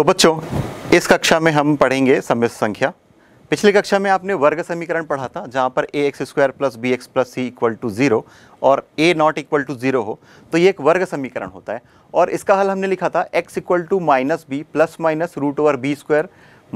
तो बच्चों इस कक्षा में हम पढ़ेंगे सम्मिश्र संख्या पिछली कक्षा में आपने वर्ग समीकरण पढ़ा था जहाँ पर A x square plus B x plus C equal to zero और A not equal to zero हो तो ये एक वर्ग समीकरण होता है और इसका हल हमने लिखा था x equal to minus B plus minus root over B square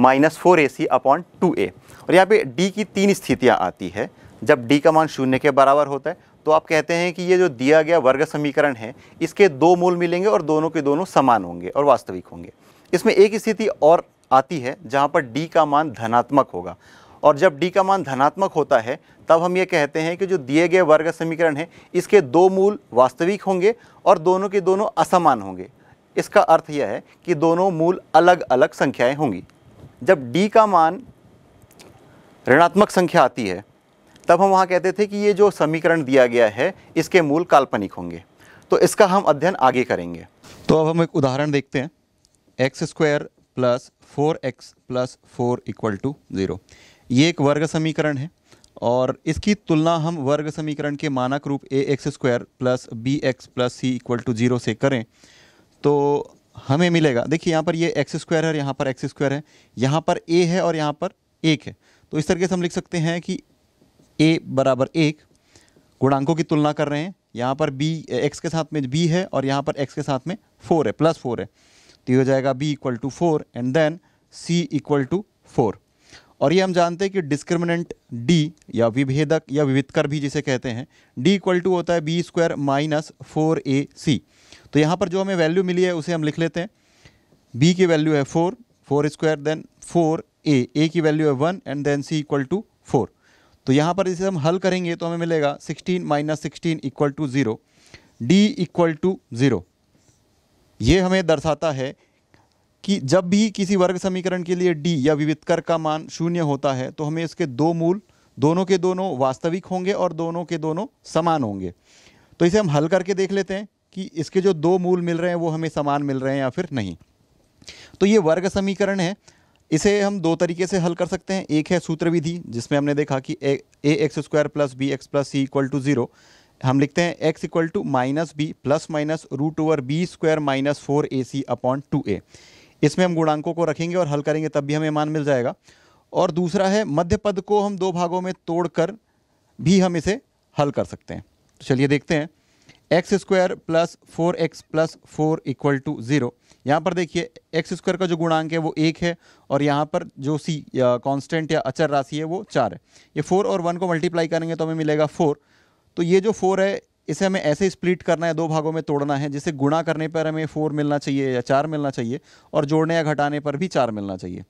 minus four A C upon two ए और यहाँ पे डी की तीन स्थितियाँ आती है जब डी का मान शून्य के बराबर होता है तो आप कहते हैं कि ये जो दिया गया वर्ग समीकरण है इसके दो मूल मिलेंगे और दोनों के दोनों समान होंगे और वास्तविक होंगे इसमें एक स्थिति और आती है जहाँ पर डी का मान धनात्मक होगा और जब डी का मान धनात्मक होता है तब हम ये कहते हैं कि जो दिए गए वर्ग समीकरण है इसके दो मूल वास्तविक होंगे और दोनों के दोनों असमान होंगे इसका अर्थ यह है कि दोनों मूल अलग अलग संख्याएं होंगी जब डी का मान ऋणात्मक संख्या आती है तब हम वहाँ कहते थे कि ये जो समीकरण दिया गया है इसके मूल काल्पनिक होंगे तो इसका हम अध्ययन आगे करेंगे तो अब हम एक उदाहरण देखते हैं x square plus four x plus four equal to zero ये एक वर्ग समीकरण है और इसकी तुलना हम वर्ग समीकरण के मानक रूप A x square plus B x plus C equal to zero से करें तो हमें मिलेगा देखिए यहाँ पर ये एक्स स्क्वायर है और यहाँ पर एक्स स्क्वायर है यहाँ पर ए है और यहाँ पर एक है तो इस तरीके से हम लिख सकते हैं कि ए बराबर एक गुणांकों की तुलना कर रहे हैं यहाँ पर बी एक्स के साथ में बी है और यहाँ पर एक्स के साथ में फोर है प्लस फोर है तो ये हो जाएगा B equal to four and then C equal to four और ये हम जानते हैं कि डिस्क्रिमिनेंट डी या विभेदक या विविधकर भी जिसे कहते हैं डी इक्वल टू होता है बी स्क्वायर माइनस फोर ए सी तो यहाँ पर जो हमें वैल्यू मिली है उसे हम लिख लेते हैं बी की वैल्यू है four four square then four A A की वैल्यू है one and then C equal to four तो यहाँ पर इसे हम हल करेंगे तो हमें मिलेगा sixteen minus sixteen equal to zero D equal to zero ये हमें दर्शाता है कि जब भी किसी वर्ग समीकरण के लिए डी या विविधकर का मान शून्य होता है तो हमें इसके दो मूल दोनों के दोनों वास्तविक होंगे और दोनों के दोनों समान होंगे तो इसे हम हल करके देख लेते हैं कि इसके जो दो मूल मिल रहे हैं वो हमें समान मिल रहे हैं या फिर नहीं तो ये वर्ग समीकरण है इसे हम दो तरीके से हल कर सकते हैं एक है सूत्र विधि जिसमें हमने देखा कि A x square plus B x plus C equal to zero हम लिखते हैं x equal to minus B plus minus root over B square minus four A C upon two A इसमें हम गुणांकों को रखेंगे और हल करेंगे तब भी हमें मान मिल जाएगा और दूसरा है मध्य पद को हम दो भागों में तोड़कर भी हम इसे हल कर सकते हैं तो चलिए देखते हैं x square plus four x plus four equal to zero यहाँ पर देखिए एक्स स्क्वायर का जो गुणांक है वो एक है और यहाँ पर जो सी कांस्टेंट या अचर राशि है वो चार है ये फोर और वन को मल्टीप्लाई करेंगे तो हमें मिलेगा फोर तो ये जो फोर है इसे हमें ऐसे स्प्लिट करना है दो भागों में तोड़ना है जिसे गुणा करने पर हमें फोर मिलना चाहिए या चार मिलना चाहिए और जोड़ने या घटाने पर भी चार मिलना चाहिए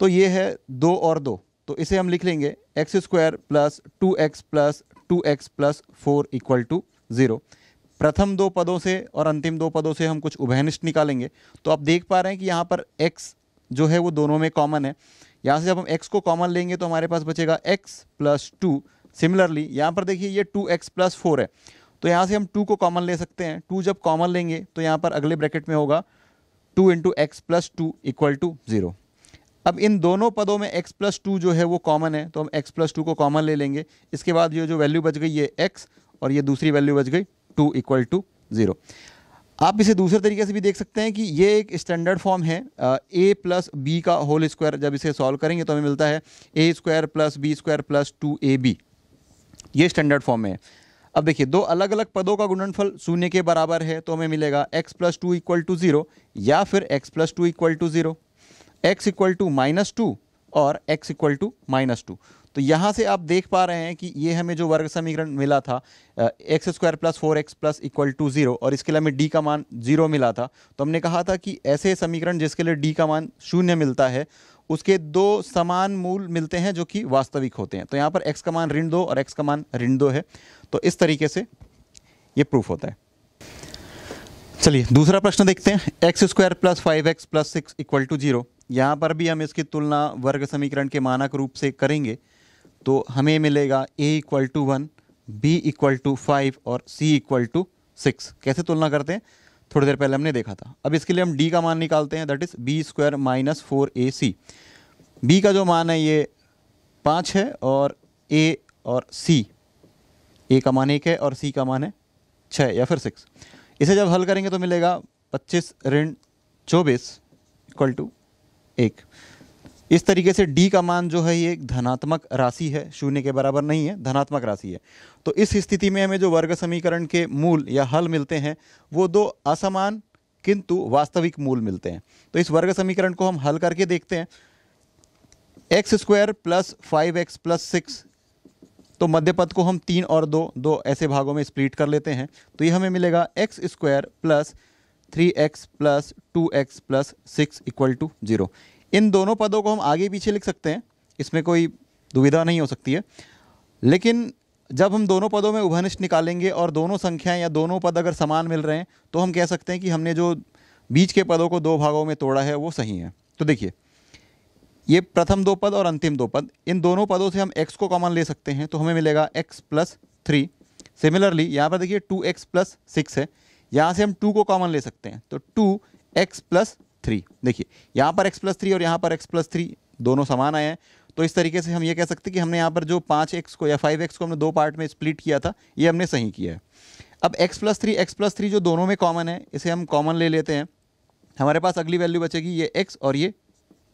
तो ये है दो और दो तो इसे हम लिख लेंगे x square plus two x plus two x plus four equal to zero प्रथम दो पदों से और अंतिम दो पदों से हम कुछ उभयनिष्ठ निकालेंगे तो आप देख पा रहे हैं कि यहाँ पर एक्स जो है वो दोनों में कॉमन है यहाँ से जब हम एक्स को कॉमन लेंगे तो हमारे पास बचेगा एक्स प्लस टू सिमिलरली यहाँ पर देखिए ये टू एक्स प्लस फोर है तो यहाँ से हम टू को कॉमन ले सकते हैं टू जब कॉमन लेंगे तो यहाँ पर अगले ब्रैकेट में होगा two into x plus two equal to zero अब इन दोनों पदों में x प्लस टू जो है वो कॉमन है तो हम x प्लस टू को कॉमन ले लेंगे इसके बाद ये जो वैल्यू बच गई ये x और ये दूसरी वैल्यू बच गई टू इक्वल टू ज़ीरो आप इसे दूसरे तरीके से भी देख सकते हैं कि ये एक स्टैंडर्ड फॉर्म है ए प्लस बी का होल स्क्वायर जब इसे सॉल्व करेंगे तो हमें मिलता है a square plus b square plus two a b ये स्टैंडर्ड फॉर्म में अब देखिए दो अलग अलग पदों का गुणनफल शून्य के बराबर है तो हमें मिलेगा x plus two equal to zero या फिर x plus two equal to zero x equal to minus two और x equal to minus two तो यहाँ से आप देख पा रहे हैं कि ये हमें जो वर्ग समीकरण मिला था x square plus four x plus equal to zero और इसके लिए हमें डी का मान जीरो मिला था तो हमने कहा था कि ऐसे समीकरण जिसके लिए डी का मान शून्य मिलता है उसके दो समान मूल मिलते हैं जो कि वास्तविक होते हैं तो यहाँ पर एक्स का मान ऋण दो और एक्स का मान ऋण दो है तो इस तरीके से ये प्रूफ होता है चलिए दूसरा प्रश्न देखते हैं x square plus five x plus six equal to zero यहाँ पर भी हम इसकी तुलना वर्ग समीकरण के मानक रूप से करेंगे तो हमें मिलेगा a equal to one b equal to five और सी इक्वल टू सिक्स कैसे तुलना करते हैं थोड़ी देर पहले हमने देखा था अब इसके लिए हम डी का मान निकालते हैं that is b square minus four A c b का जो मान है ये पाँच है और ए और सी ए का मान एक है और सी का मान है छः या फिर सिक्स इसे जब हल करेंगे तो मिलेगा पच्चीस ऋण चौबीस इक्वल टू एक इस तरीके से डी का मान जो है ये एक धनात्मक राशि है शून्य के बराबर नहीं है धनात्मक राशि है तो इस स्थिति में हमें जो वर्ग समीकरण के मूल या हल मिलते हैं वो दो असमान किंतु वास्तविक मूल मिलते हैं तो इस वर्ग समीकरण को हम हल करके देखते हैं x square plus five x plus six तो मध्य पद को हम तीन और दो दो ऐसे भागों में स्प्लिट कर लेते हैं तो ये हमें मिलेगा x square plus three x plus two x plus six equal to zero इन दोनों पदों को हम आगे पीछे लिख सकते हैं इसमें कोई दुविधा नहीं हो सकती है लेकिन जब हम दोनों पदों में उभनिष्ठ निकालेंगे और दोनों संख्याएं या दोनों पद अगर समान मिल रहे हैं तो हम कह सकते हैं कि हमने जो बीच के पदों को दो भागों में तोड़ा है वो सही है तो देखिए ये प्रथम दो पद और अंतिम दो पद इन दोनों पदों से हम x को कॉमन ले सकते हैं तो हमें मिलेगा x प्लस थ्री सिमिलरली यहाँ पर देखिए टू एक्स प्लस सिक्स है यहाँ से हम टू को कॉमन ले सकते हैं तो टू एक्स प्लस थ्री देखिए यहाँ पर एक्स प्लस थ्री और यहाँ पर एक्स प्लस थ्री दोनों समान आए हैं तो इस तरीके से हम ये कह सकते हैं कि हमने यहाँ पर जो पाँच एक्स को या फाइव एक्स को हमने दो पार्ट में स्प्लिट किया था ये हमने सही किया है अब x plus three x plus three जो दोनों में कॉमन है इसे हम कॉमन ले लेते हैं हमारे पास अगली वैल्यू बचेगी ये एक्स और ये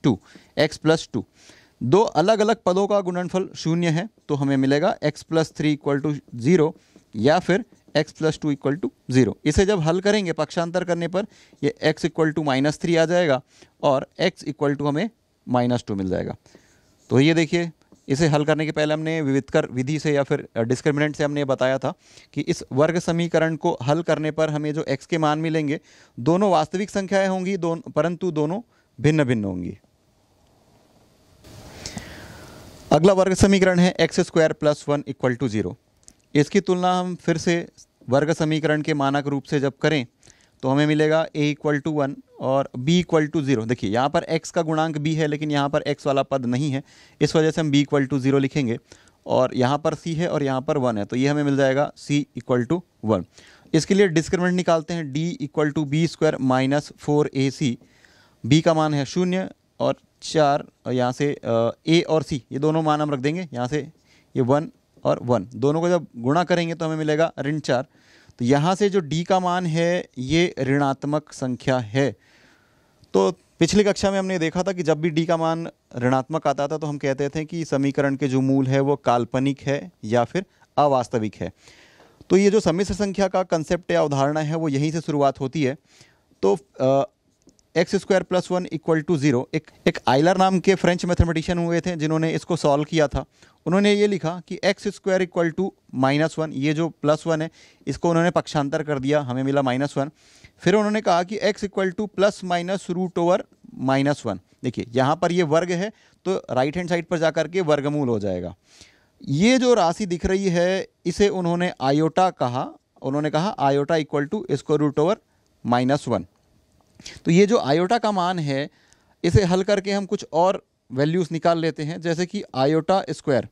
टू एक्स प्लस टू दो अलग अलग पदों का गुणनफल शून्य है तो हमें मिलेगा x plus three equal to zero या फिर x plus two equal to zero इसे जब हल करेंगे पक्षांतर करने पर ये x equal to minus three आ जाएगा और एक्स इक्वल टू हमें माइनस टू मिल जाएगा तो ये देखिए इसे हल करने के पहले हमने विविधकर विधि से या फिर डिस्क्रिमिनेंट से हमने बताया था कि इस वर्ग समीकरण को हल करने पर हमें जो एक्स के मान मिलेंगे दोनों वास्तविक संख्याएँ होंगी दोनों परंतु दोनों भिन्न भिन्न होंगी अगला वर्ग समीकरण है x square plus one equal to zero इसकी तुलना हम फिर से वर्ग समीकरण के मानक रूप से जब करें तो हमें मिलेगा ए इक्वल टू वन और बी इक्वल टू ज़ीरो देखिए यहाँ पर एक्स का गुणांक बी है लेकिन यहाँ पर एक्स वाला पद नहीं है इस वजह से हम बी इक्वल टू ज़ीरो लिखेंगे और यहाँ पर सी है और यहाँ पर वन है तो ये हमें मिल जाएगा सी इक्वल टू वन इसके लिए डिस्क्रिमिनेंट निकालते हैं d equal to b square minus four A c b का मान है शून्य और चार यहाँ से ए और सी ये दोनों मान हम रख देंगे यहाँ से ये वन और वन दोनों को जब गुणा करेंगे तो हमें मिलेगा ऋण चार तो यहाँ से जो डी का मान है ये ऋणात्मक संख्या है तो पिछली कक्षा में हमने देखा था कि जब भी डी का मान ऋणात्मक आता था तो हम कहते थे कि समीकरण के जो मूल है वो काल्पनिक है या फिर अवास्तविक है तो ये जो समिश्र संख्या का कंसेप्ट या अवधारणा है वो यहीं से शुरुआत होती है तो x square plus one equal to zero एक एक आइलर नाम के फ्रेंच मैथमेटिशियन हुए थे जिन्होंने इसको सॉल्व किया था उन्होंने ये लिखा कि x square equal to minus one ये जो प्लस वन है इसको उन्होंने पक्षांतर कर दिया हमें मिला माइनस वन फिर उन्होंने कहा कि x equal to plus minus root over minus one देखिए यहाँ पर ये वर्ग है तो राइट हैंड साइड पर जा के वर्गमूल हो जाएगा ये जो राशि दिख रही है इसे उन्होंने आयोटा कहा उन्होंने कहा आयोटा इक्वल टू इसको रूट ओवर माइनस वन तो ये जो आयोटा का मान है इसे हल करके हम कुछ और वैल्यूज़ निकाल लेते हैं जैसे कि आयोटा स्क्वायर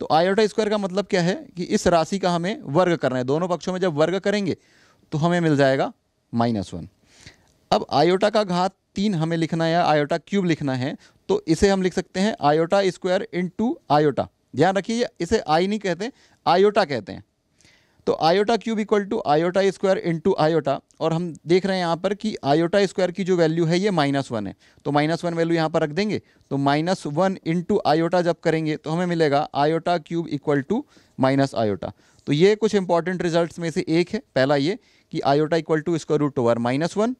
तो आयोटा स्क्वायर का मतलब क्या है कि इस राशि का हमें वर्ग करना है दोनों पक्षों में जब वर्ग करेंगे तो हमें मिल जाएगा माइनस वन अब आयोटा का घात तीन हमें लिखना है आयोटा क्यूब लिखना है तो इसे हम लिख सकते हैं आयोटा स्क्वायर इंटू आयोटा ध्यान रखिए इसे आई नहीं कहते आयोटा कहते हैं तो iota cube equal to iota square into iota और हम देख रहे हैं यहाँ पर कि आयोटा स्क्वायर की जो वैल्यू है ये माइनस वन है तो माइनस वन वैल्यू यहाँ पर रख देंगे तो माइनस वन इंटू आयोटा जब करेंगे तो हमें मिलेगा iota cube equal to minus iota तो ये कुछ इंपॉर्टेंट रिजल्ट में से एक है पहला ये कि iota equal to square root over minus one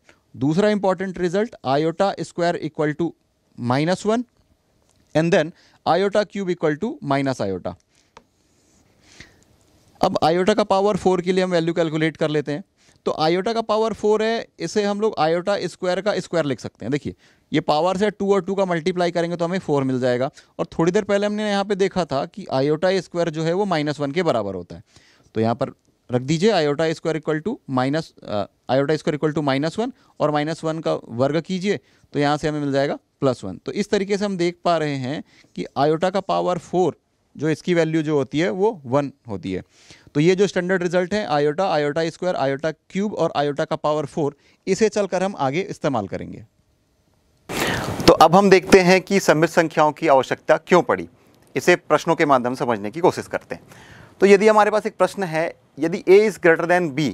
दूसरा important result iota square equal to minus one and then iota cube equal to minus iota अब आयोटा का पावर फोर के लिए हम वैल्यू कैलकुलेट कर लेते हैं तो आयोटा का पावर फोर है इसे हम लोग आयोटा स्क्वायर का स्क्वायर लिख सकते हैं देखिए ये पावर से टू और टू का मल्टीप्लाई करेंगे तो हमें फोर मिल जाएगा और थोड़ी देर पहले हमने यहाँ पे देखा था कि आयोटा स्क्वायर जो है वो माइनस वन के बराबर होता है तो यहाँ पर रख दीजिए iota square equal to minus iota square equal to minus one और माइनस वन का वर्ग कीजिए तो यहाँ से हमें मिल जाएगा प्लस वन तो इस तरीके से हम देख पा रहे हैं कि आयोटा का पावर फोर जो इसकी वैल्यू जो होती है वो वन होती है तो ये जो स्टैंडर्ड रिजल्ट है iota iota square iota cube और आयोटा का पावर फोर इसे चलकर हम आगे इस्तेमाल करेंगे तो अब हम देखते हैं कि समृद्ध संख्याओं की आवश्यकता क्यों पड़ी इसे प्रश्नों के माध्यम समझने की कोशिश करते हैं तो यदि हमारे पास एक प्रश्न है यदि a is greater than b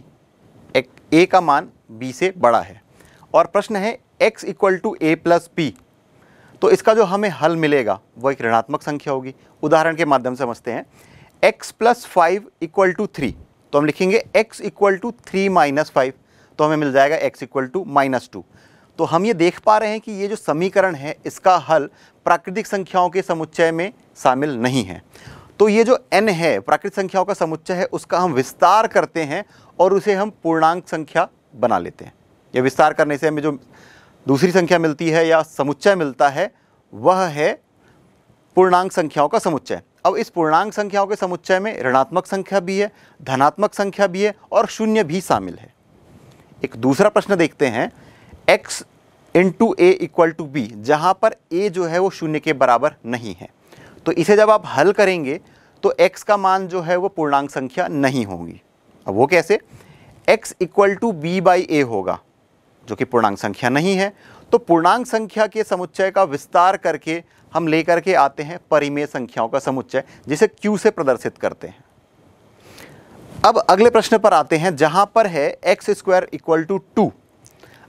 a का मान बी से बड़ा है और प्रश्न है x equal to A plus b तो इसका जो हमें हल मिलेगा वो एक ऋणात्मक संख्या होगी उदाहरण के माध्यम से समझते हैं x plus five equal to three तो हम लिखेंगे x equal to three minus five तो हमें मिल जाएगा x equal to minus two तो हम ये देख पा रहे हैं कि ये जो समीकरण है इसका हल प्राकृतिक संख्याओं के समुच्चय में शामिल नहीं है तो ये जो n है प्राकृतिक संख्याओं का समुच्चय है उसका हम विस्तार करते हैं और उसे हम पूर्णांक संख्या बना लेते हैं ये विस्तार करने से हमें जो दूसरी संख्या मिलती है या समुच्चय मिलता है वह है पूर्णांक संख्याओं का समुच्चय अब इस पूर्णांक संख्याओं के समुच्चय में ऋणात्मक संख्या भी है धनात्मक संख्या भी है और शून्य भी शामिल है एक दूसरा प्रश्न देखते हैं x two a equal to b जहाँ पर a जो है वो शून्य के बराबर नहीं है तो इसे जब आप हल करेंगे तो x का मान जो है वो पूर्णांक संख्या नहीं होगी अब वो कैसे x equal to b by a होगा जो कि पूर्णांक संख्या नहीं है तो पूर्णांक संख्या के समुच्चय का विस्तार करके हम लेकर के आते हैं परिमेय संख्याओं का समुच्चय जिसे क्यू से प्रदर्शित करते हैं अब अगले प्रश्न पर आते हैं जहाँ पर है x square equal to two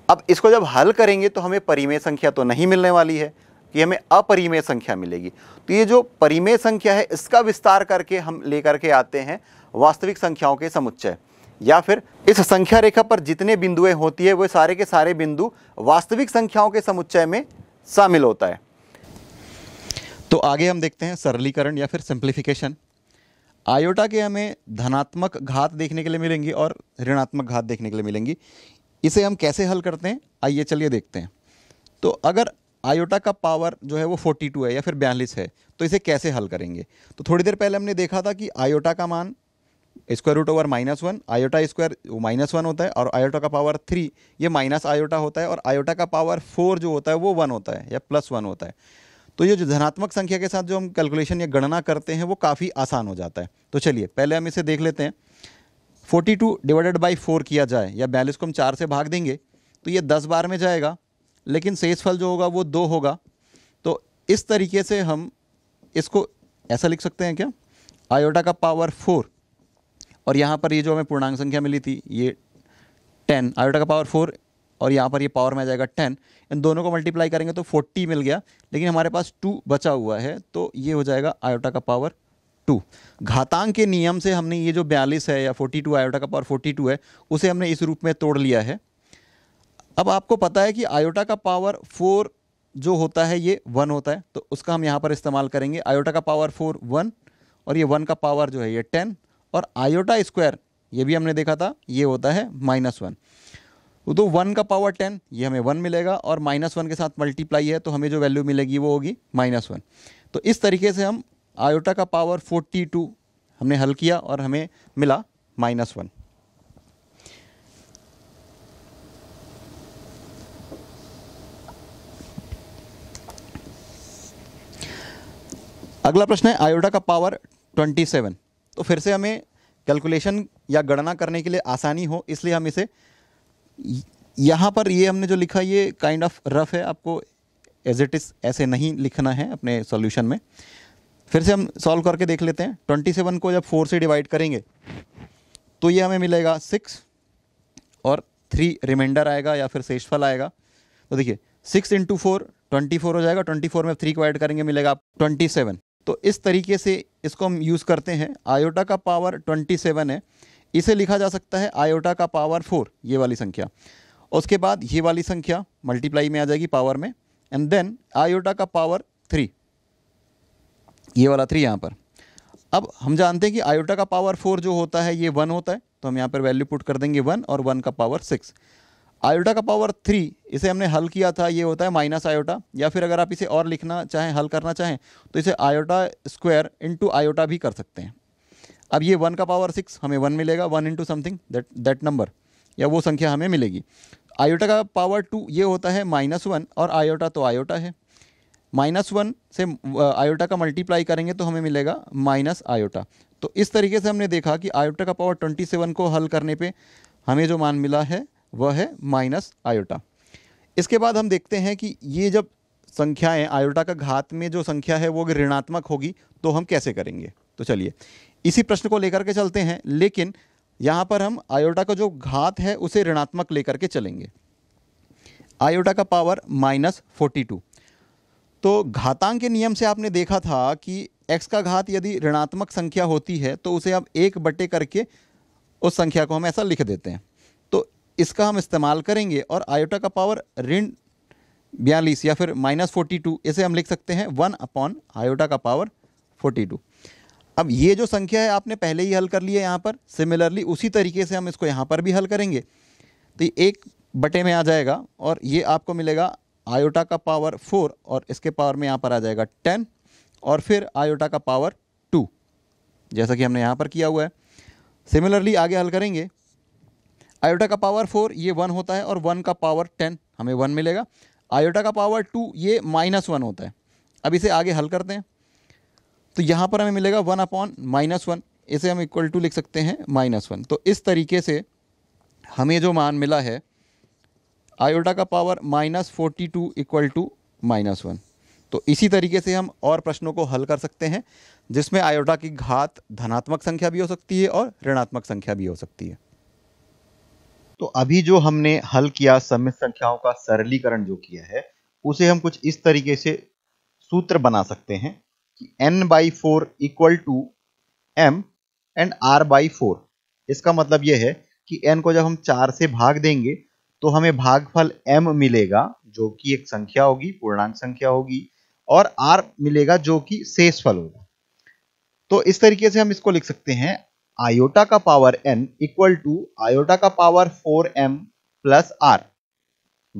अब इसको जब हल करेंगे तो हमें परिमेय संख्या तो नहीं मिलने वाली है कि हमें अपरिमेय संख्या मिलेगी तो ये जो परिमेय संख्या है इसका विस्तार करके हम लेकर के आते हैं वास्तविक संख्याओं के समुच्चय या फिर इस संख्या रेखा पर जितने बिंदुएं होती है वे सारे के सारे बिंदु वास्तविक संख्याओं के समुच्चय में शामिल होता है तो आगे हम देखते हैं सरलीकरण या फिर सिंप्लीफिकेशन आयोटा के हमें धनात्मक घात देखने के लिए मिलेंगी और ऋणात्मक घात देखने के लिए मिलेंगी इसे हम कैसे हल करते हैं आइए चलिए देखते हैं तो अगर आयोटा का पावर जो है वो 42 है या फिर बयालीस है तो इसे कैसे हल करेंगे तो थोड़ी देर पहले हमने देखा था कि आयोटा का मान square root over minus one iota square minus one होता है और आयोटा का पावर थ्री ये माइनस आयोटा होता है और आयोटा का पावर फोर जो होता है वो वन होता है या प्लस वन होता है तो ये जो धनात्मक संख्या के साथ जो हम कैलकुलेशन या गणना करते हैं वो काफ़ी आसान हो जाता है तो चलिए पहले हम इसे देख लेते हैं forty two divided by four किया जाए या बयालीस को हम चार से भाग देंगे तो ये दस बार में जाएगा लेकिन शेषफल जो होगा वो दो होगा तो इस तरीके से हम इसको ऐसा लिख सकते हैं क्या आयोटा का पावर फोर और यहाँ पर ये जो हमें पूर्णांक संख्या मिली थी ये टेन आयोटा का पावर फोर और यहाँ पर ये पावर में आ जाएगा टेन इन दोनों को मल्टीप्लाई करेंगे तो फोर्टी मिल गया लेकिन हमारे पास टू बचा हुआ है तो ये हो जाएगा आयोटा का पावर टू घातांक के नियम से हमने ये जो बयालीस है या फोर्टी टू आयोटा का पावर फोर्टी टू है उसे हमने इस रूप में तोड़ लिया है अब आपको पता है कि आयोटा का पावर फोर जो होता है ये वन होता है तो उसका हम यहाँ पर इस्तेमाल करेंगे आयोटा का पावर फोर वन और ये वन का पावर जो है ये टेन और आयोटा स्क्वायर ये भी हमने देखा था ये होता है माइनस वन तो वन का पावर टेन ये हमें वन मिलेगा और माइनस वन के साथ मल्टीप्लाई है तो हमें जो वैल्यू मिलेगी वो होगी माइनस वन तो इस तरीके से हम आयोटा का पावर फोर्टी टू हमने हल किया और हमें मिला माइनस वन अगला प्रश्न है आयोटा का पावर ट्वेंटी सेवन तो फिर से हमें कैलकुलेशन या गणना करने के लिए आसानी हो इसलिए हम इसे यहाँ पर ये हमने जो लिखा ये काइंड ऑफ रफ है आपको एज इट इज़ ऐसे नहीं लिखना है अपने सॉल्यूशन में फिर से हम सॉल्व करके देख लेते हैं ट्वेंटी सेवन को जब फोर से डिवाइड करेंगे तो ये हमें मिलेगा सिक्स और थ्री रिमाइंडर आएगा या फिर शेषफल आएगा तो देखिए six into four twenty four हो जाएगा ट्वेंटी फोर में थ्री को ऐड करेंगे मिलेगा आप ट्वेंटी सेवन तो इस तरीके से इसको हम यूज़ करते हैं आयोटा का पावर 27 है इसे लिखा जा सकता है आयोटा का पावर फोर ये वाली संख्या उसके बाद ये वाली संख्या मल्टीप्लाई में आ जाएगी पावर में एंड देन आयोटा का पावर थ्री ये वाला थ्री यहाँ पर अब हम जानते हैं कि आयोटा का पावर फोर जो होता है ये वन होता है तो हम यहाँ पर वैल्यू पुट कर देंगे वन और वन का पावर सिक्स आयोटा का पावर थ्री इसे हमने हल किया था ये होता है माइनस आयोटा या फिर अगर आप इसे और लिखना चाहें हल करना चाहें तो इसे आयोटा स्क्वायर इंटू आयोटा भी कर सकते हैं अब ये वन का पावर सिक्स हमें वन मिलेगा one into something that that number या वो संख्या हमें मिलेगी आयोटा का पावर टू ये होता है माइनस वन और आयोटा तो आयोटा है माइनस वन से आयोटा का मल्टीप्लाई करेंगे तो हमें मिलेगा माइनस आयोटा तो इस तरीके से हमने देखा कि आयोटा का पावर ट्वेंटी सेवन को हल करने पे हमें जो मान मिला है वह है माइनस आयोटा इसके बाद हम देखते हैं कि ये जब संख्याएं आयोटा का घात में जो संख्या है वो ऋणात्मक होगी तो हम कैसे करेंगे तो चलिए इसी प्रश्न को लेकर के चलते हैं लेकिन यहाँ पर हम आयोटा का जो घात है उसे ऋणात्मक लेकर के चलेंगे आयोटा का पावर माइनस फोर्टी टू तो घातांक के नियम से आपने देखा था कि x का घात यदि ऋणात्मक संख्या होती है तो उसे आप एक बटे करके उस संख्या को हम ऐसा लिख देते हैं इसका हम इस्तेमाल करेंगे और आयोटा का पावर ऋण बयालीस या फिर माइनस फोर्टी टू इसे हम लिख सकते हैं वन अपॉन आयोटा का पावर फोर्टी टू अब ये जो संख्या है आपने पहले ही हल कर लिया यहाँ पर सिमिलरली उसी तरीके से हम इसको यहाँ पर भी हल करेंगे तो ये एक बटे में आ जाएगा और ये आपको मिलेगा आयोटा का पावर फोर और इसके पावर में यहाँ पर आ जाएगा टेन और फिर आयोटा का पावर टू जैसा कि हमने यहाँ पर किया हुआ है सिमिलरली आगे हल करेंगे आयोटा का पावर फोर ये वन होता है और वन का पावर टेन हमें वन मिलेगा आयोटा का पावर टू ये माइनस वन होता है अब इसे आगे हल करते हैं तो यहाँ पर हमें मिलेगा वन अपॉन माइनस वन इसे हम इक्वल टू लिख सकते हैं माइनस वन तो इस तरीके से हमें जो मान मिला है आयोटा का power minus forty two equal to minus one तो इसी तरीके से हम और प्रश्नों को हल कर सकते हैं जिसमें आयोटा की घात धनात्मक संख्या भी हो सकती है और ऋणात्मक संख्या भी हो सकती है तो अभी जो हमने हल किया सम्मित संख्याओं का सरलीकरण जो किया है उसे हम कुछ इस तरीके से सूत्र बना सकते हैं कि n by four equal to m and r by four इसका मतलब यह है कि एन को जब हम चार से भाग देंगे तो हमें भागफल एम मिलेगा जो कि एक संख्या होगी पूर्णांक संख्या होगी और आर मिलेगा जो कि शेषफल होगा तो इस तरीके से हम इसको लिख सकते हैं आयोटा का power n equal to iota का power four m plus r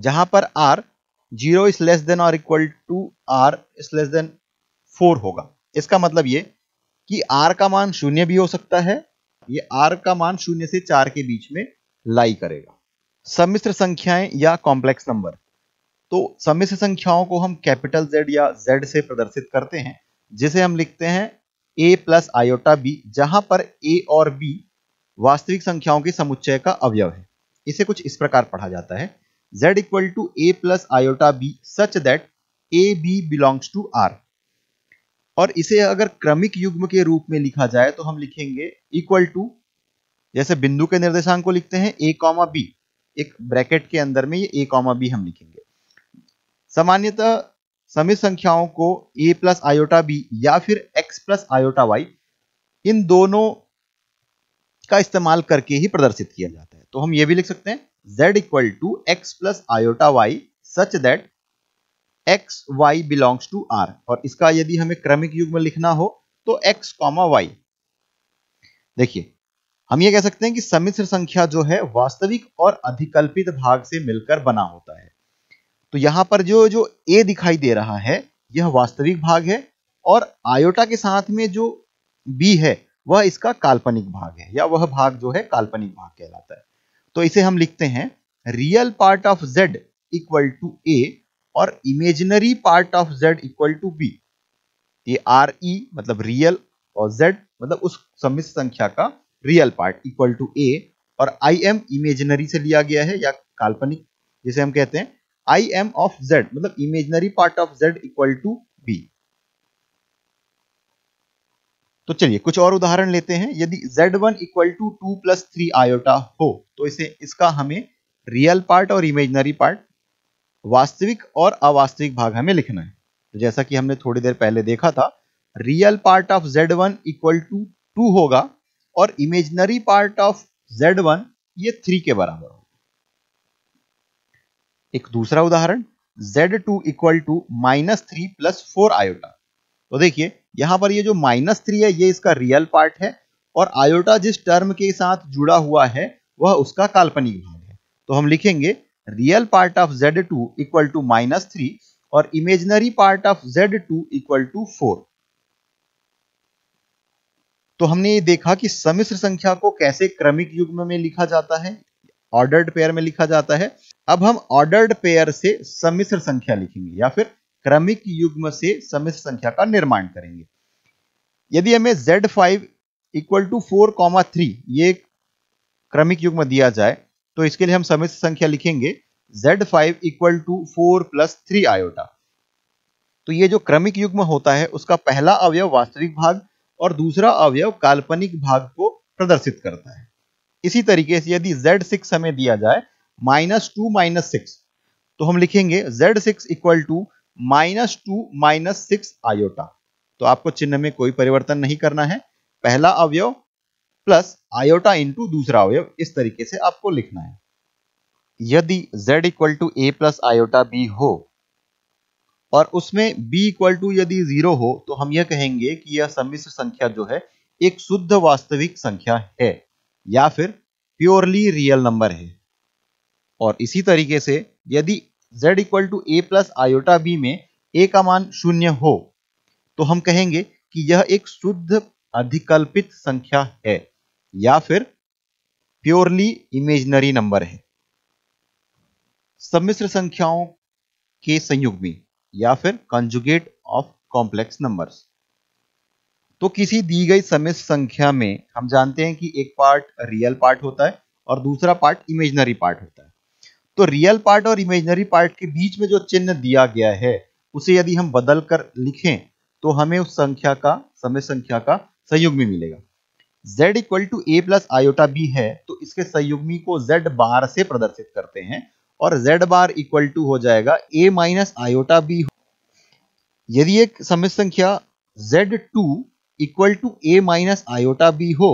जहां पर r zero is less than और equal to r is less than four होगा इसका मतलब ये कि आर का मान शून्य भी हो सकता है ये आर का मान शून्य से चार के बीच में लाई करेगा सम्मिश्र संख्याएं या कॉम्प्लेक्स नंबर तो सम्मिश्र संख्याओं को हम कैपिटल जेड या जेड से प्रदर्शित करते हैं जिसे हम लिखते हैं ए प्लस आयोटा बी जहां पर ए और बी वास्तविक संख्याओं के समुच्चय का अवयव है इसे कुछ इस प्रकार पढ़ा जाता है z equal to A plus iota b such that a b belongs to r और इसे अगर क्रमिक युग्म के रूप में लिखा जाए तो हम लिखेंगे इक्वल टू जैसे बिंदु के निर्देशांक को लिखते हैं ए कॉमा बी एक ब्रैकेट के अंदर में ये ए कॉमा बी हम लिखेंगे सामान्यतः समित संख्याओं को ए प्लस आयोटा बी या फिर एक्स प्लस आयोटा वाई इन दोनों का इस्तेमाल करके ही प्रदर्शित किया जाता है तो हम ये भी लिख सकते हैं z equal to x plus iota y such that x y belongs to r और इसका यदि हमें क्रमिक युग में लिखना हो तो एक्स कॉमा वाई देखिए हम ये कह सकते हैं कि समिश्र संख्या जो है वास्तविक और अधिकल्पित भाग से मिलकर बना होता है तो यहां पर जो जो ए दिखाई दे रहा है यह वास्तविक भाग है और आयोटा के साथ में जो बी है वह इसका काल्पनिक भाग है या वह भाग जो है काल्पनिक भाग कहलाता है तो इसे हम लिखते हैं real part of z equal to ए और imaginary part of z equal to b ये आर ई e मतलब रियल और जेड मतलब उस सम्मिश्र संख्या का रियल पार्ट इक्वल टू ए और आई एम इमेजिनरी से लिया गया है या काल्पनिक जिसे हम कहते हैं आई एम ऑफ जेड मतलब imaginary part of z equal to b तो चलिए कुछ और उदाहरण लेते हैं यदि z one equal to two plus three iota हो तो इसे इसका हमें रियल पार्ट और इमेजनरी पार्ट वास्तविक और अवास्तविक भाग हमें लिखना है तो जैसा कि हमने थोड़ी देर पहले देखा था real part of Z one equal to two होगा और imaginary part of Z one ये थ्री के बराबर होगा एक दूसरा उदाहरण z2 two equal to minus three plus four iota तो देखिए यहां पर ये जो माइनस थ्री है ये इसका रियल पार्ट है और आयोटा जिस टर्म के साथ जुड़ा हुआ है वह उसका काल्पनिक भाग है तो हम लिखेंगे real part of z2 two equal to minus three और imaginary part of z2 two equal to four तो हमने ये देखा कि समिश्र संख्या को कैसे क्रमिक युग्म में लिखा जाता है ऑर्डर्ड पेयर में लिखा जाता है अब हम ऑर्डर्ड पेयर से समिश्र संख्या लिखेंगे या फिर क्रमिक युग्म से समिश्र संख्या का निर्माण करेंगे यदि हमें Z5 five equal to four comma three ये क्रमिक युग्म दिया जाए तो इसके लिए हम समिश्र संख्या लिखेंगे Z5 five equal to four plus three iota तो ये जो क्रमिक युग्म होता है उसका पहला अवयव वास्तविक भाग और दूसरा अवयव काल्पनिक भाग को प्रदर्शित करता है इसी तरीके से यदि Z6 हमें दिया जाए माइनस टू माइनस सिक्स तो हम लिखेंगे z six equal to minus two minus six iota तो आपको चिन्ह में कोई परिवर्तन नहीं करना है पहला अवयव प्लस आयोटा इंटू दूसरा अवयव इस तरीके से आपको लिखना है यदि z equal to A plus iota B हो और उसमें b इक्वल टू यदि जीरो हो तो हम यह कहेंगे कि यह सम्मिश्र संख्या जो है एक शुद्ध वास्तविक संख्या है या फिर प्योरली रियल नंबर है और इसी तरीके से यदि z equal to A plus iota b में a का मान शून्य हो तो हम कहेंगे कि यह एक शुद्ध अधिकल्पित संख्या है या फिर प्योरली इमेजनरी नंबर है सम्मिश्र संख्याओं के में या फिर कंजुगेट ऑफ कॉम्प्लेक्स नंबर्स तो किसी दी गई सम्मिश्र संख्या में हम जानते हैं कि एक पार्ट रियल पार्ट होता है और दूसरा पार्ट इमेजनरी पार्ट होता है तो रियल पार्ट और इमेजनरी पार्ट के बीच में जो चिन्ह दिया गया है उसे यदि हम बदल कर लिखें तो हमें उस संख्या का समय संख्या का संयुग्मी मिलेगा z equal to A plus iota B है तो इसके संयुग्मी को z बार से प्रदर्शित करते हैं और z बार इक्वल टू हो जाएगा a माइनस आयोटा बी यदि एक समय संख्या z2 two equal to A minus iota B हो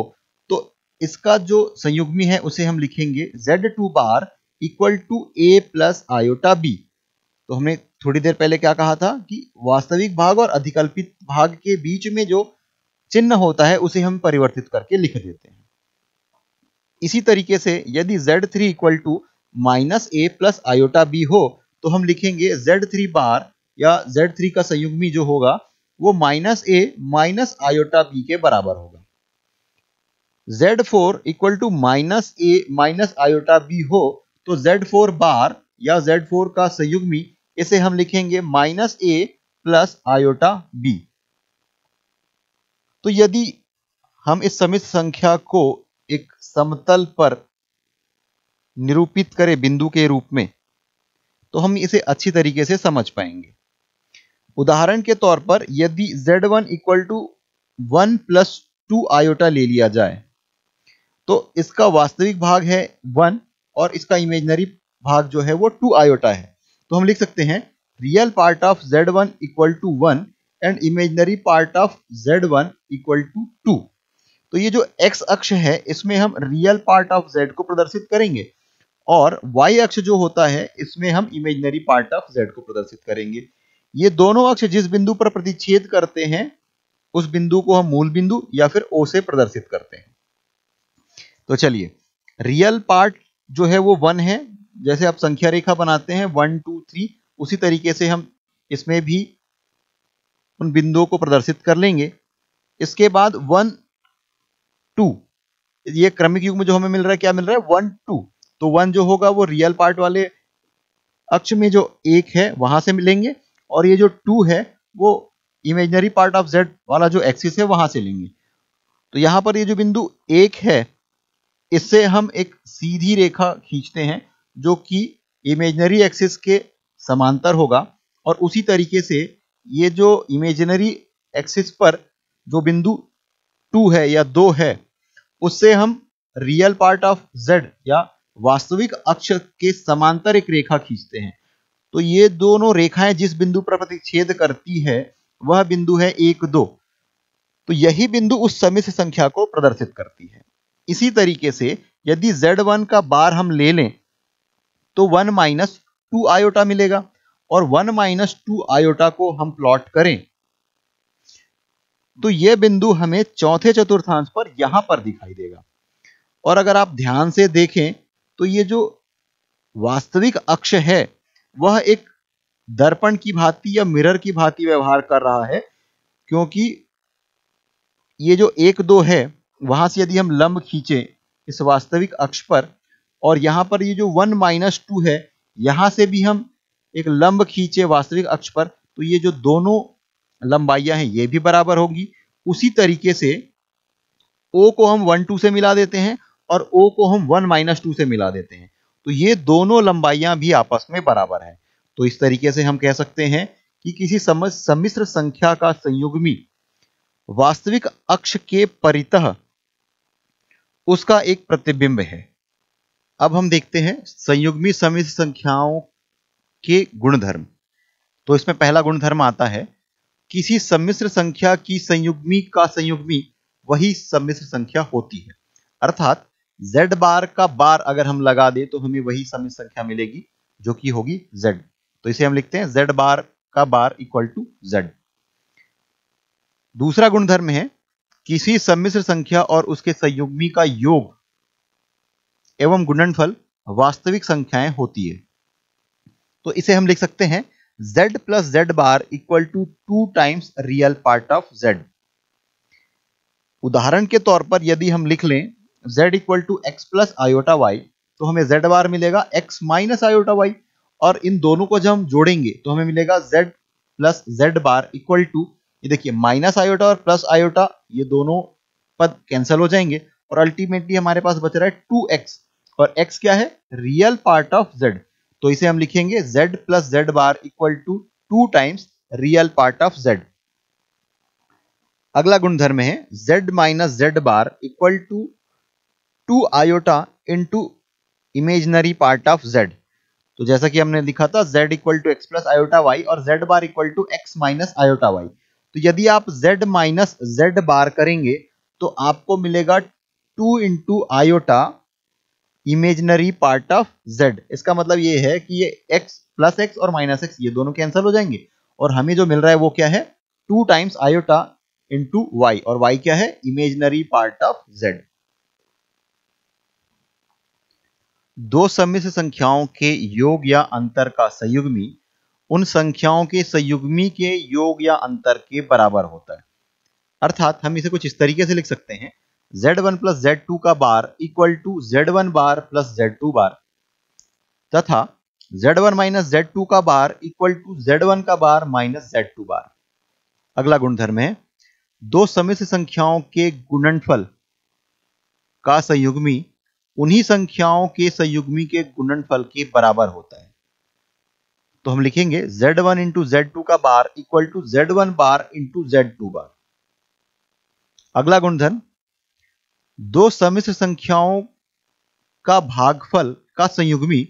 तो इसका जो संयुग्मी है उसे हम लिखेंगे z2 bar equal to A plus iota B तो हमने थोड़ी देर पहले क्या कहा था कि वास्तविक भाग और अधिकल्पित भाग के बीच में जो चिन्ह होता है उसे हम परिवर्तित करके लिख देते हैं इसी तरीके से यदि z3 three equal to minus A plus iota B हो तो हम लिखेंगे z3 थ्री बार या z3 का संयुग्मी जो होगा वो minus A minus iota B के बराबर होगा z4 four equal to minus A minus iota B हो तो Z4 बार या Z4 का संयुग्मी इसे हम लिखेंगे minus A plus iota B तो यदि हम इस समित संख्या को एक समतल पर निरूपित करें बिंदु के रूप में तो हम इसे अच्छी तरीके से समझ पाएंगे उदाहरण के तौर पर यदि z1 one equal to one plus two iota ले लिया जाए तो इसका वास्तविक भाग है वन और इसका इमेजनरी भाग जो है वो टू आयोटा है तो हम लिख सकते हैं real part of Z one equal to one and imaginary part of Z one equal to two तो ये जो एक्स अक्ष है इसमें हम रियल पार्ट ऑफ जेड को प्रदर्शित करेंगे और वाई अक्ष जो होता है इसमें हम इमेजनरी पार्ट ऑफ जेड को प्रदर्शित करेंगे ये दोनों अक्ष जिस बिंदु पर प्रतिच्छेद करते हैं उस बिंदु को हम मूल बिंदु या फिर ओ से प्रदर्शित करते हैं तो चलिए रियल पार्ट जो है वो वन है जैसे आप संख्या रेखा बनाते हैं वन टू थ्री उसी तरीके से हम इसमें भी उन बिंदुओं को प्रदर्शित कर लेंगे इसके बाद वन टू ये क्रमिक युग में जो हमें मिल रहा है क्या मिल रहा है वन टू तो वन जो होगा वो रियल पार्ट वाले अक्ष में जो एक है वहां से मिलेंगे और ये जो टू है वो इमेजनरी पार्ट ऑफ जेड वाला जो एक्सिस है वहां से लेंगे तो यहां पर ये जो बिंदु एक है इससे हम एक सीधी रेखा खींचते हैं जो कि इमेजनरी एक्सिस के समांतर होगा और उसी तरीके से ये जो इमेजनरी एक्सिस पर जो बिंदु टू है या दो है उससे हम रियल पार्ट ऑफ जेड या वास्तविक अक्ष के समांतर एक रेखा खींचते हैं तो ये दोनों रेखाएं जिस बिंदु पर प्रतिच्छेद करती है वह बिंदु है एक दो तो यही बिंदु उस समय संख्या को प्रदर्शित करती है इसी तरीके से यदि Z1 का बार हम ले लें तो 1 माइनस टू आयोटा मिलेगा और 1 माइनस टू आयोटा को हम प्लॉट करें तो यह बिंदु हमें चौथे चतुर्थांश पर यहां पर दिखाई देगा और अगर आप ध्यान से देखें तो ये जो वास्तविक अक्ष है वह एक दर्पण की भांति या मिरर की भांति व्यवहार कर रहा है क्योंकि ये जो एक दो है वहां से यदि हम लंब खींचे इस वास्तविक अक्ष पर और यहां पर ये जो वन माइनस टू है यहां से भी हम एक लंब खींचे वास्तविक अक्ष पर तो ये जो दोनों लंबाइयां हैं ये भी बराबर होगी उसी तरीके से ओ को हम वन टू से मिला देते हैं और ओ को हम वन माइनस टू से मिला देते हैं तो ये दोनों लंबाइयां भी आपस में बराबर है तो इस तरीके से हम कह सकते हैं कि किसी सम्मिश्र संख्या का संयुग्मी वास्तविक अक्ष के परितः उसका एक प्रतिबिंब है अब हम देखते हैं संयुग्मी समिति संख्याओं के गुणधर्म तो इसमें पहला गुणधर्म आता है किसी सम्मिश्र संख्या की संयुग्मी का संयुग्मी वही सम्मिश्र संख्या होती है अर्थात z बार का बार अगर हम लगा दें तो हमें वही सम्मिश्र संख्या मिलेगी जो कि होगी z तो इसे हम लिखते हैं z बार का बार इक्वल टू z दूसरा गुणधर्म है किसी सम्मिश्र संख्या और उसके संयुग्मी का योग एवं गुणनफल वास्तविक संख्याएं होती है तो इसे हम लिख सकते हैं z plus Z bar equal to two times real part of z उदाहरण के तौर पर यदि हम लिख लें z equal to x plus iota Y तो हमें z बार मिलेगा x माइनस आयोटा वाई और इन दोनों को जब हम जोड़ेंगे तो हमें मिलेगा z plus Z bar equal to ये देखिए माइनस आयोटा और प्लस आयोटा ये दोनों पद कैंसिल हो जाएंगे और अल्टीमेटली हमारे पास बच रहा है टू एक्स और एक्स क्या है रियल पार्ट ऑफ जेड तो इसे हम लिखेंगे Z plus Z bar equal to two times real part of Z अगला गुणधर्म है Z minus Z bar equal to two iota into imaginary part of Z तो जैसा कि हमने लिखा था z equal to x plus iota Y और z bar equal to X minus iota Y तो यदि आप z माइनस जेड बार करेंगे तो आपको मिलेगा two into iota imaginary part of z इसका मतलब ये है कि ये x प्लस एक्स और माइनस एक्स ये दोनों कैंसिल हो जाएंगे और हमें जो मिल रहा है वो क्या है two times iota into Y और वाई क्या है इमेजनरी पार्ट ऑफ z दो समिश्र संख्याओं के योग या अंतर का संयुग्मी उन संख्याओं के संयुग्मी के योग या अंतर के बराबर होता है अर्थात हम इसे कुछ इस तरीके से लिख सकते हैं z1 प्लस जेड का bar equal to one bar plus two bar तथा z1 माइनस जेड का बार इक्वल टू वन का बार माइनस टू बार अगला गुणधर्म है दो समिश्र संख्याओं के गुणनफल का संयुग्मी उन्हीं संख्याओं के संयुग्मी के गुणनफल के बराबर होता है तो हम लिखेंगे z1 one into Z two का bar equal to Z one bar into Z two bar अगला गुणधन दो समिश्र संख्याओं का भागफल का संयुग्मी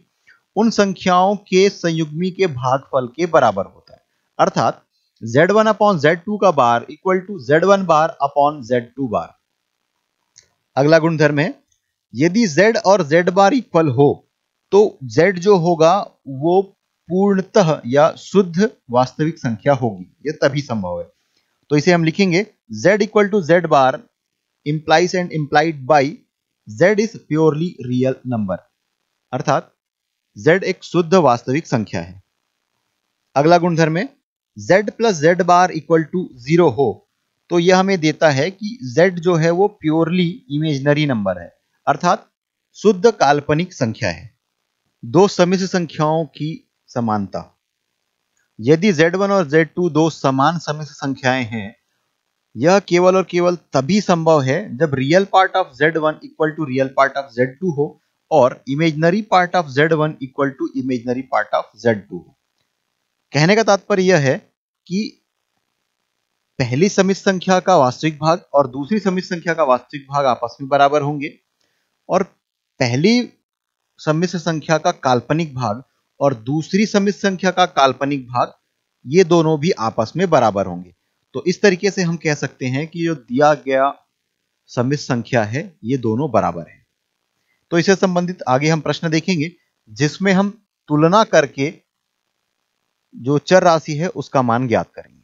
उन संख्याओं के संयुग्मी के भागफल के बराबर होता है अर्थात z1 one upon Z two का bar equal to Z one bar upon Z two bar अगला गुणधर्म है यदि z और z बार इक्वल हो तो z जो होगा वो पूर्णतः या शुद्ध वास्तविक संख्या होगी ये तभी संभव है तो इसे हम लिखेंगे z equal to Z bar implies and implied by z is purely real number अर्थात z एक शुद्ध वास्तविक संख्या है अगला गुणधर्म है z plus Z bar equal to zero हो तो यह हमें देता है कि z जो है वो प्योरली इमेजनरी नंबर है अर्थात शुद्ध काल्पनिक संख्या है दो समिश्र संख्याओं की समानता यदि Z1 और Z2 दो समान समय से संख्याएं हैं यह केवल और केवल तभी संभव है जब real part of Z1 equal to real part of Z2 हो और imaginary part of Z1 equal to imaginary part of Z2 हो कहने का तात्पर्य यह है कि पहली समित संख्या का वास्तविक भाग और दूसरी समित संख्या का वास्तविक भाग आपस में बराबर होंगे और पहली समित संख्या का काल्पनिक भाग और दूसरी समित संख्या का काल्पनिक भाग ये दोनों भी आपस में बराबर होंगे तो इस तरीके से हम कह सकते हैं कि जो दिया गया समित संख्या है ये दोनों बराबर है तो इससे संबंधित आगे हम प्रश्न देखेंगे जिसमें हम तुलना करके जो चर राशि है उसका मान ज्ञात करेंगे